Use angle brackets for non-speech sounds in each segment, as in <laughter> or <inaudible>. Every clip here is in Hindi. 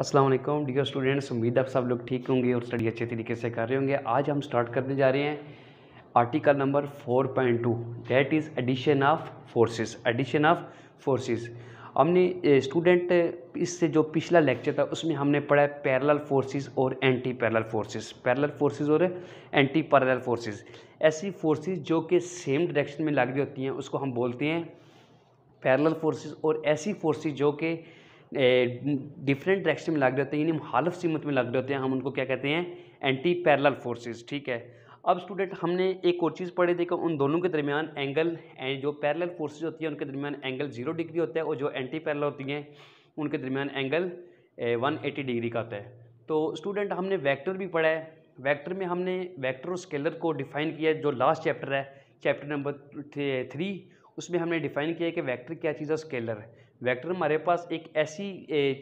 असलम डियर स्टूडेंट्स उम्मीद आप सब लोग ठीक होंगे और स्टडी अच्छे तरीके से कर रहे होंगे आज हम स्टार्ट करने जा रहे हैं article number 4.2 that is addition of forces addition of forces हमने स्टूडेंट इससे जो पिछला लेक्चर था उसमें हमने पढ़ा है पैरल फोर्सेस और anti parallel forces parallel forces और एंटी पैरल फोर्सेस ऐसी फोर्सेस जो कि सेम डायरेक्शन में लग रही होती हैं उसको हम बोलते हैं पैरल फोर्सेस और ऐसी फोर्सेस जो कि डिफरेंट डायरेक्शन में लग होते हैं यानी हालफ सीमत में लग रहे होते हैं हम उनको क्या कहते हैं एंटी पैरल फोर्सेज ठीक है अब स्टूडेंट हमने एक और चीज़ पढ़ी थी कि उन दोनों के दरमियान एंगल जो पैरेलल फोर्सेज होती है उनके दरमियान एंगल जीरो डिग्री होता है और जो एंटी पैरेलल होती हैं उनके दरमियान एंगल वन एटी डिग्री का होता है तो स्टूडेंट हमने वैक्टर भी पढ़ा है वैक्टर में हमने वैक्टर और स्केलर को डिफाइन किया है जो लास्ट चैप्टर है चैप्टर नंबर थ्री उसमें हमने डिफाइन किया है कि वैक्टर क्या चीज़ है स्केलर है वेक्टर हमारे पास एक ऐसी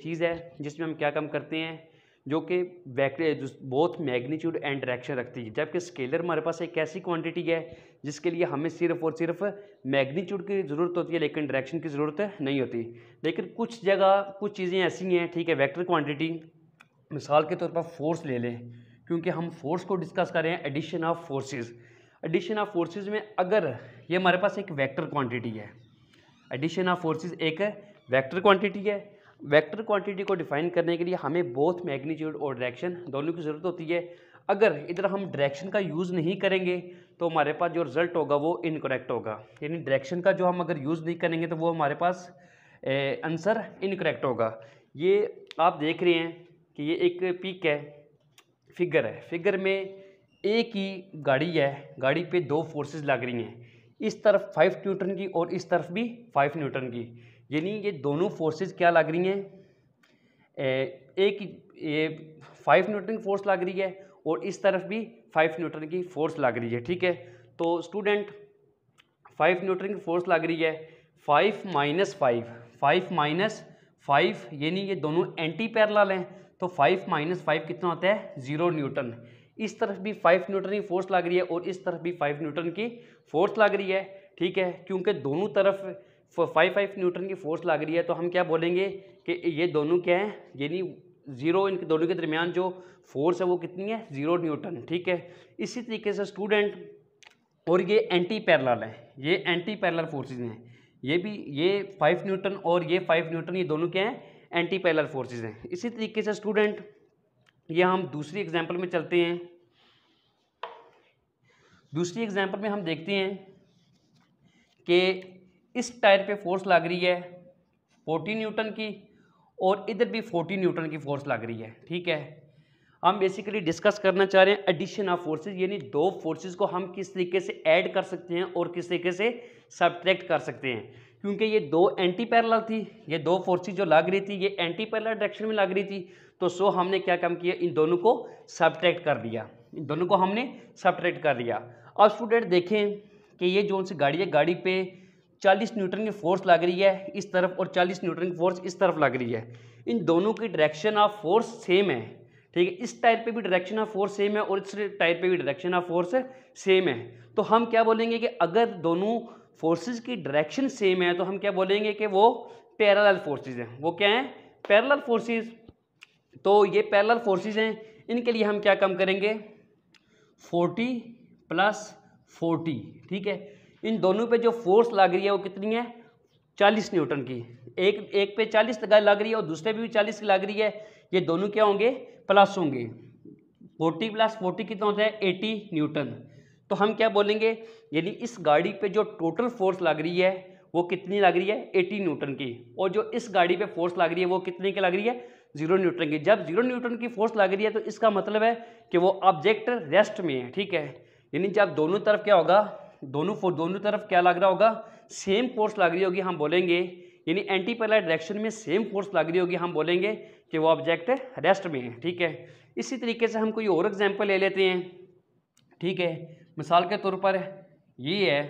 चीज़ है जिसमें हम क्या काम करते हैं जो कि वैक्टर बहुत मैग्नीट्यूड एंड डायरेक्शन रखती है जबकि स्केलर हमारे पास एक ऐसी क्वांटिटी है जिसके लिए हमें सिर्फ और सिर्फ मैग्नीट्यूड की ज़रूरत होती है लेकिन डायरेक्शन की ज़रूरत नहीं होती लेकिन कुछ जगह कुछ चीज़ें ऐसी हैं ठीक है वैक्टर क्वान्टिटी मिसाल के तौर पर फोर्स ले लें क्योंकि हम फोर्स को डिस्कस कर रहे हैं addition of forces addition of forces में अगर ये हमारे पास एक वेक्टर क्वांटिटी है एडिशन ऑफ फोर्सेस एक वेक्टर क्वांटिटी है वेक्टर क्वांटिटी को डिफाइन करने के लिए हमें बोथ मैग्नीट्यूड और डायरेक्शन दोनों की ज़रूरत होती है अगर इधर हम डायरेक्शन का यूज़ नहीं करेंगे तो हमारे पास जो रिजल्ट होगा वो इनकरेक्ट होगा यानी डायरेक्शन का जो हम अगर यूज़ नहीं करेंगे तो वो हमारे पास आंसर इनकरेक्ट होगा ये आप देख रहे हैं कि ये एक पिक है फिगर है फिगर में एक ही गाड़ी है गाड़ी पे दो फोर्सेस लग रही हैं इस तरफ फाइव न्यूटन की और इस तरफ भी फाइव न्यूटन की यानी ये दोनों फोर्सेस क्या लग रही हैं एक ये फाइव न्यूटन फोर्स लग रही है और इस तरफ भी फाइव न्यूटन की फोर्स लग रही है ठीक है तो स्टूडेंट फाइव न्यूटन की फोर्स लग रही है five minus five five minus five यानी ये दोनों एंटी पैरल हैं तो फाइव माइनस फाइव कितना होता है ज़ीरो न्यूटन इस तरफ भी फाइव न्यूटन की फोर्स लग रही है और इस तरफ भी फाइव न्यूटन की फोर्स लग रही है ठीक है क्योंकि दोनों तरफ फाइव फाइव न्यूटन की फोर्स लग रही है तो हम क्या बोलेंगे कि ये दोनों क्या हैं यानी ज़ीरो इनके दोनों के दरमियान जो फोर्स है वो कितनी है ज़ीरो न्यूटन ठीक है इसी तरीके से स्टूडेंट और ये एंटी पैरल है ये एंटी पैरल फोर्सेज हैं ये भी ये फाइव न्यूटन और ये फाइव न्यूटन ये दोनों क्या हैं एंटी पैरल फोर्सेज हैं इसी तरीके से स्टूडेंट ये हम दूसरी एग्जाम्पल में चलते हैं दूसरी एग्जाम्पल में हम देखते हैं कि इस टायर पे फोर्स लग रही है फोर्टी न्यूटन की और इधर भी फोर्टी न्यूटन की फोर्स लग रही है ठीक है हम बेसिकली डिस्कस करना चाह रहे हैं एडिशन ऑफ फोर्सेज यानी दो फोर्सेज को हम किस तरीके से ऐड कर सकते हैं और किस तरीके से सब्ट्रैक्ट कर सकते हैं क्योंकि ये दो एंटी पैरल थी ये दो फोर्सेज जो लग रही थी ये एंटी पैरल डायरेक्शन में लग रही थी तो सो हमने क्या काम किया इन दोनों को सब्ट्रैक्ट कर दिया इन दोनों को हमने सब्ट्रैक्ट कर दिया अब स्टूडेंट देखें कि ये जो उनसे गाड़ी है गाड़ी पे 40 न्यूटन की फोर्स लग रही है इस तरफ और 40 न्यूटन की फोर्स इस तरफ लग रही है इन दोनों की डायरेक्शन ऑफ फोर्स सेम है ठीक है इस टायर पे भी डायरेक्शन ऑफ फोर्स सेम है और इस टायर पे भी डायरेक्शन ऑफ फोर्स सेम है तो हम क्या बोलेंगे कि अगर दोनों फोर्सेज की डायरेक्शन सेम है तो हम क्या बोलेंगे कि वो पैरल फोर्सेज हैं वो क्या हैं पैरल फोर्सेज तो ये पैरल फोर्सेज हैं इनके लिए हम क्या कम करेंगे फोर्टी प्लस फोर्टी ठीक है इन दोनों पे जो फोर्स लग रही है वो कितनी है चालीस न्यूटन की एक एक पे चालीस लग रही है और दूसरे पे भी चालीस लग रही है ये दोनों क्या होंगे प्लस होंगे फोर्टी प्लस फोर्टी कितना होता है एटी न्यूटन तो हम क्या बोलेंगे यानी इस गाड़ी पे जो टोटल फोर्स लग रही है वो कितनी लग रही है एटी न्यूटन की और जो इस गाड़ी पे फोर्स लग रही है वो कितने की लग रही है जीरो न्यूटन की जब जीरो न्यूटन की फोर्स लग रही है तो इसका मतलब है कि वो ऑब्जेक्ट रेस्ट में है ठीक है यानी जब दोनों तरफ क्या होगा दोनों फोर्स दोनों तरफ क्या लग रहा होगा सेम फोर्स लग रही होगी हम बोलेंगे यानी एंटी पैरल डायरेक्शन में सेम फोर्स लग रही होगी हम बोलेंगे कि वो ऑब्जेक्ट रेस्ट में है ठीक है इसी तरीके से हम कोई और एग्जाम्पल ले लेते हैं ठीक है मिसाल के तौर पर ये है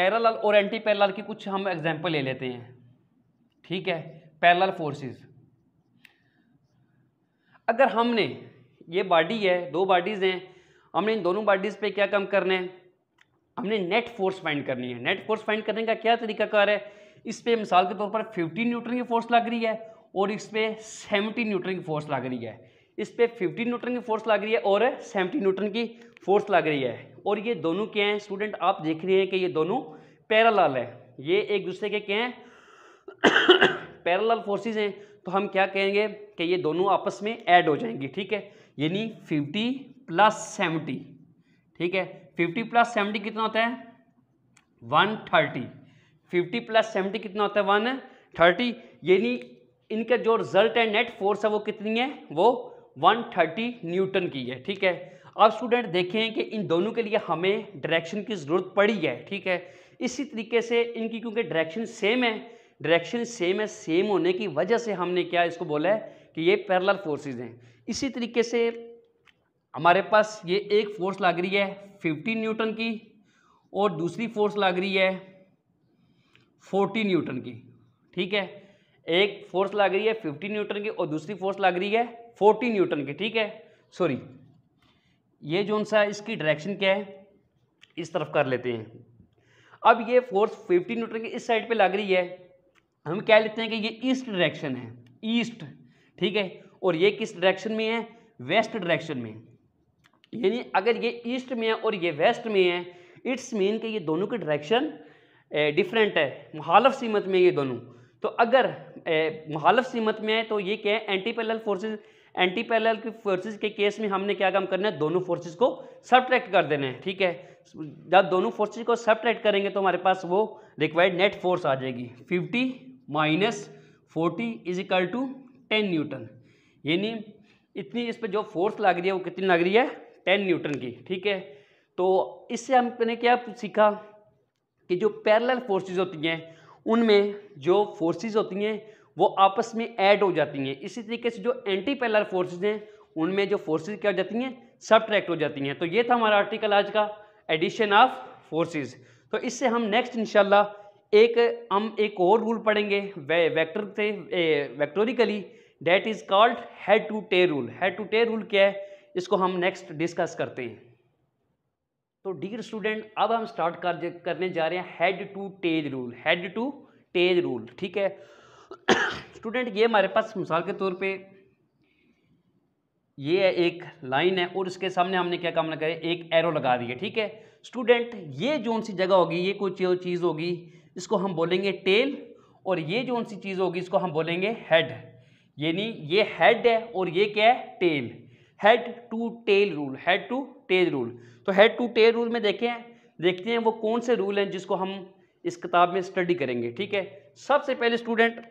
पैरल और एंटी पैरल की कुछ हम एग्जाम्पल ले लेते हैं ठीक है पैरल फोर्सेस अगर हमने ये बॉडी है दो बॉडीज़ हैं हमने इन दोनों बॉडीज़ पे क्या काम करना है हमने नेट फोर्स फाइंड करनी है नेट फोर्स फाइंड करने का क्या तरीकाकार है इस पर मिसाल के तौर पर 50 न्यूटन की फोर्स लग रही है और इस पर 70 न्यूटन की फोर्स लग रही है इस पर फिफ्टी न्यूटन की फोर्स लग रही है और सेवेंटी न्यूटन की फोर्स लग रही है और ये दोनों क्या हैं स्टूडेंट आप देख रहे हैं कि ये दोनों पैरालाल हैं ये एक दूसरे के क्या हैं पैरल फोर्सेज हैं तो हम क्या कहेंगे कि ये दोनों आपस में ऐड हो जाएंगी ठीक है यानी 50 प्लस 70 ठीक है 50 प्लस 70 कितना होता है 130 50 प्लस 70 कितना होता है 130 यानी इनका जो रिजल्ट है नेट फोर्स है वो कितनी है वो 130 न्यूटन की है ठीक है अब स्टूडेंट देखें कि इन दोनों के लिए हमें डायरेक्शन की ज़रूरत पड़ी है ठीक है इसी तरीके से इनकी क्योंकि डायरेक्शन सेम है डायरेक्शन सेम है सेम होने की वजह से हमने क्या इसको बोला है कि ये पैरलर फोर्सेज हैं इसी तरीके से हमारे पास ये एक फोर्स लग रही है फिफ्टी न्यूटन की और दूसरी फोर्स लग रही है फोर्टी न्यूटन की ठीक है एक फोर्स लग रही है फिफ्टी न्यूटन की और दूसरी फोर्स लग रही है फोर्टी न्यूटन की ठीक है सॉरी ये जो सा इसकी डायरेक्शन क्या है इस तरफ कर लेते हैं अब ये फोर्स फिफ्टी न्यूटन की इस साइड पे लग रही है हम क्या लेते हैं कि ये ईस्ट डायरेक्शन है ईस्ट ठीक है और ये किस डायरेक्शन में है वेस्ट डायरेक्शन में यानी अगर ये ईस्ट में है और ये वेस्ट में है इट्स मीन कि ये दोनों की डायरेक्शन डिफरेंट है मुहालफ सीमत में ये दोनों तो अगर मुहालफ सीमत में है तो ये क्या है anti parallel forces anti parallel की फोर्सेज के केस में हमने क्या काम करना है दोनों फोर्सेज को सब्ट्रैक्ट कर देना है ठीक है जब दोनों फोर्सेज को सब्ट्रैक्ट करेंगे तो हमारे पास वो रिक्वायर्ड नेट फोर्स आ जाएगी fifty minus forty is equal to ten newton यानी इतनी इस पर जो फोर्स लग रही है वो कितनी लग रही है टेन न्यूटन की ठीक है तो इससे हमने क्या सीखा कि जो पैरेलल फोर्सेज होती हैं उनमें जो फोर्सेज होती हैं वो आपस में ऐड हो जाती हैं इसी तरीके से जो एंटी पैरेलल फोर्सेज हैं उनमें जो फोर्सेज क्या हो जाती हैं सब्ट्रैक्ट हो जाती हैं तो ये था हमारा आर्टिकल आज का एडिशन ऑफ फोर्सेज तो इससे हम नेक्स्ट इंशाल्लाह एक हम एक और रूल पढ़ेंगे वे वैक्टर से vectorically that is called head to tail rule head to tail rule क्या है इसको हम नेक्स्ट डिस्कस करते हैं तो डियर स्टूडेंट अब हम स्टार्ट कर करने जा रहे हैं head to tail rule head to tail rule ठीक है स्टूडेंट <coughs> ये हमारे पास मिसाल के तौर पे ये है एक लाइन है और इसके सामने हमने क्या काम ना करें एक एरो लगा दिया ठीक है स्टूडेंट ये जो सी जगह होगी ये कोई चीज़ होगी इसको हम बोलेंगे टेल और ये जो सी चीज़ होगी इसको हम बोलेंगे हेड यानी ये हेड है और ये क्या है tail head to tail rule head to tail rule तो हेड टू टेल रूल में देखें देखते हैं वो कौन से रूल हैं जिसको हम इस किताब में स्टडी करेंगे ठीक है सबसे पहले स्टूडेंट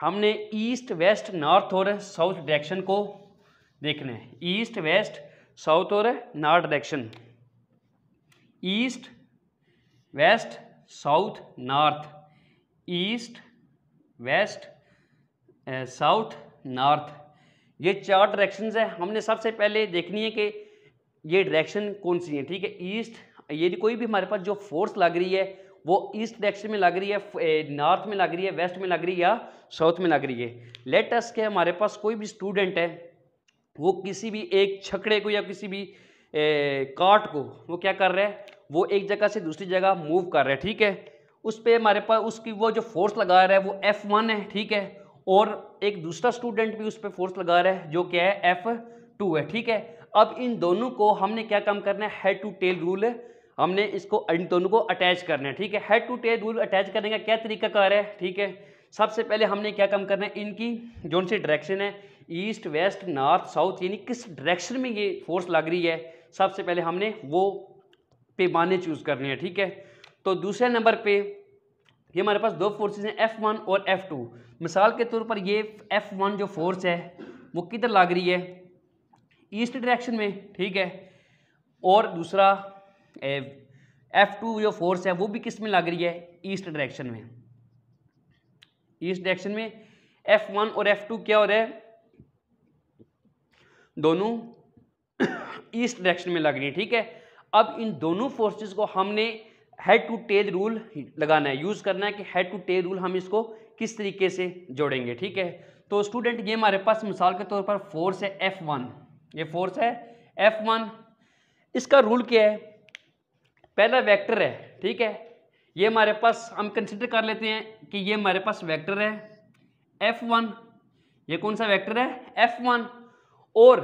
हमने ईस्ट वेस्ट नॉर्थ और साउथ डायरेक्शन को देखना है ईस्ट वेस्ट साउथ और north direction east west south north east west south north ये चार डायरेक्शंस है हमने सबसे पहले देखनी है कि ये डायरेक्शन कौन सी है ठीक है ईस्ट यदि कोई भी हमारे पास जो फोर्स लग रही है वो ईस्ट डायरेक्शन में लग रही है नॉर्थ में लग रही है वेस्ट में लग रही है या साउथ में लग रही है लेट अस के हमारे पास कोई भी स्टूडेंट है वो किसी भी एक छकड़े को या किसी भी ए, काट को वो क्या कर रहा है वो एक जगह से दूसरी जगह मूव कर रहा है ठीक है उस पर हमारे पास उसकी वो जो फोर्स लगा रहा है वो एफ वन है ठीक है और एक दूसरा स्टूडेंट भी उस पर फोर्स लगा रहा है जो क्या है एफ टू है ठीक है अब इन दोनों को हमने क्या काम करना है हेड टू टेल रूल हमने इसको इन दोनों को अटैच करना है ठीक है head to tail rule attach करने का क्या तरीका रहा है ठीक है सबसे पहले हमने क्या काम करना है इनकी जो सी डायरेक्शन है ईस्ट वेस्ट नॉर्थ साउथ यानी किस डायरेक्शन में ये फोर्स लग रही है सबसे पहले हमने वो पैमाने चूज़ करने हैं ठीक है तो दूसरे नंबर पे ये हमारे पास दो फोर्सेज हैं एफ़ वन और एफ़ टू मिसाल के तौर पर ये एफ़ वन जो फोर्स है वो किधर लग रही है ईस्ट डायरेक्शन में ठीक है और दूसरा एफ़ टू जो फोर्स है वो भी किस में लग रही है ईस्ट डायरेक्शन में ईस्ट डायरेक्शन में एफ़ वन और एफ़ टू क्या हो रहा है दोनों ईस्ट <coughs> डायरेक्शन में लग रही है ठीक है अब इन दोनों फोर्सेस को हमने हेड टू टेल रूल लगाना है यूज़ करना है कि हेड टू टेल रूल हम इसको किस तरीके से जोड़ेंगे ठीक है तो स्टूडेंट ये हमारे पास मिसाल के तौर पर फोर्स है एफ वन ये फोर्स है एफ वन इसका रूल क्या है पहला वेक्टर है ठीक है ये हमारे पास हम कंसिडर कर लेते हैं कि ये हमारे पास वैक्टर है एफ वन ये कौन सा वैक्टर है एफ वन और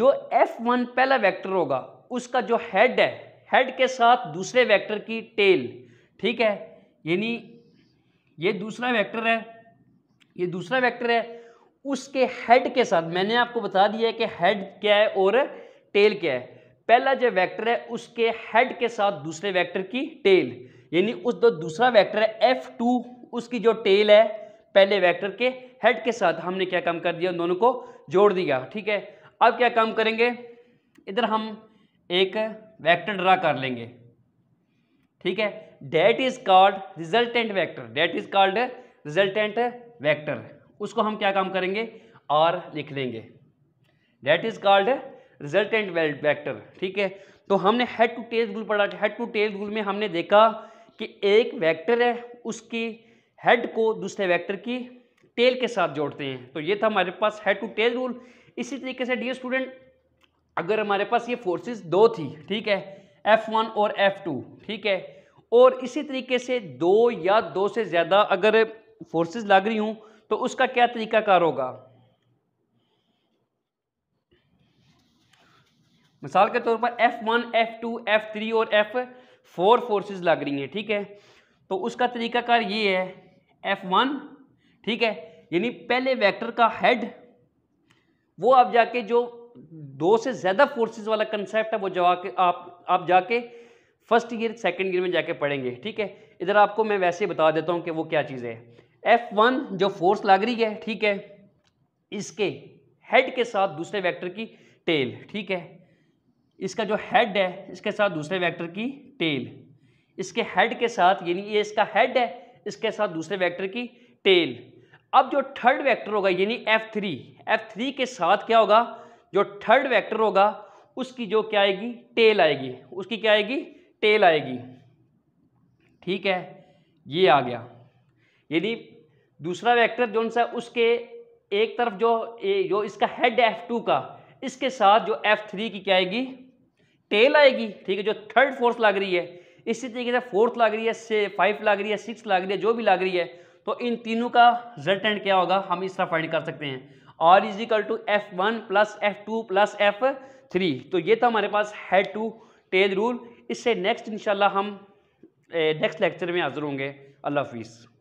जो एफ वन पहला वैक्टर होगा उसका जो हेड है हेड के साथ दूसरे वेक्टर की टेल ठीक है यानी ये दूसरा वेक्टर है ये दूसरा वेक्टर है उसके हेड के साथ मैंने आपको बता दिया है कि हेड क्या है और टेल क्या है पहला जो वेक्टर है उसके हेड के साथ दूसरे वेक्टर की टेल यानी उस जो दूसरा वेक्टर है एफ टू उसकी जो टेल है पहले वेक्टर के हेड के साथ हमने क्या काम कर दिया उन दोनों को जोड़ दिया ठीक है अब क्या काम करेंगे इधर हम एक वेक्टर ड्रा कर लेंगे ठीक है that is called resultant vector that is called resultant vector उसको हम क्या काम करेंगे आर लिख लेंगे that is called resultant vector ठीक है तो हमने हेड टू टेल रूल पढ़ा हेड टू टेल रूल में हमने देखा कि एक वेक्टर है उसकी हेड को दूसरे वेक्टर की टेल के साथ जोड़ते हैं तो ये था हमारे पास हेड टू टेल रूल इसी तरीके से डियर स्टूडेंट अगर हमारे पास ये फोर्सेस दो थी ठीक है F1 और F2 ठीक है और इसी तरीके से दो या दो से ज़्यादा अगर फोर्सेस लग रही हूँ तो उसका क्या तरीका कार होगा मिसाल के तौर पर F1, F2, F3 और F4 फोर्सेस लग रही हैं ठीक है तो उसका तरीकाकार ये है F1 ठीक है यानी पहले वेक्टर का हेड वो आप जाके जो दो से ज़्यादा फोर्सेस वाला कंसेप्ट है वो जो आके आप आप जाके फर्स्ट ईयर सेकेंड ईयर में जाके पढ़ेंगे ठीक है इधर आपको मैं वैसे ही बता देता हूँ कि वो क्या चीज़ है एफ वन जो फोर्स लग रही है ठीक है इसके हेड के साथ दूसरे वैक्टर की टेल ठीक है इसका जो हेड है इसके साथ दूसरे वैक्टर की टेल इसके हेड के साथ यानी ये इसका हेड है इसके साथ दूसरे वैक्टर की टेल अब जो थर्ड वैक्टर होगा यानी एफ थ्री एफ थ्री के साथ क्या होगा जो थर्ड वेक्टर होगा उसकी जो क्या आएगी टेल आएगी उसकी क्या आएगी टेल आएगी ठीक है ये आ गया यदि दूसरा वेक्टर जो सा उसके एक तरफ जो ए, जो इसका हेड एफ टू का इसके साथ जो एफ थ्री की क्या आएगी टेल आएगी ठीक है जो थर्ड फोर्थ लग रही है इसी तरीके से फोर्थ लग रही है से फाइव लग रही है सिक्स लग रही है जो भी लग रही है तो इन तीनों का रिजल्टेंट क्या होगा हम इस तरह फाइंड कर सकते हैं और is equal to F one plus F two plus F three तो ये था हमारे पास हेड टू टेल रूल इससे नेक्स्ट इंशाल्लाह हम नेक्स्ट लेक्चर में हाजिर होंगे अल्लाह हाफिज़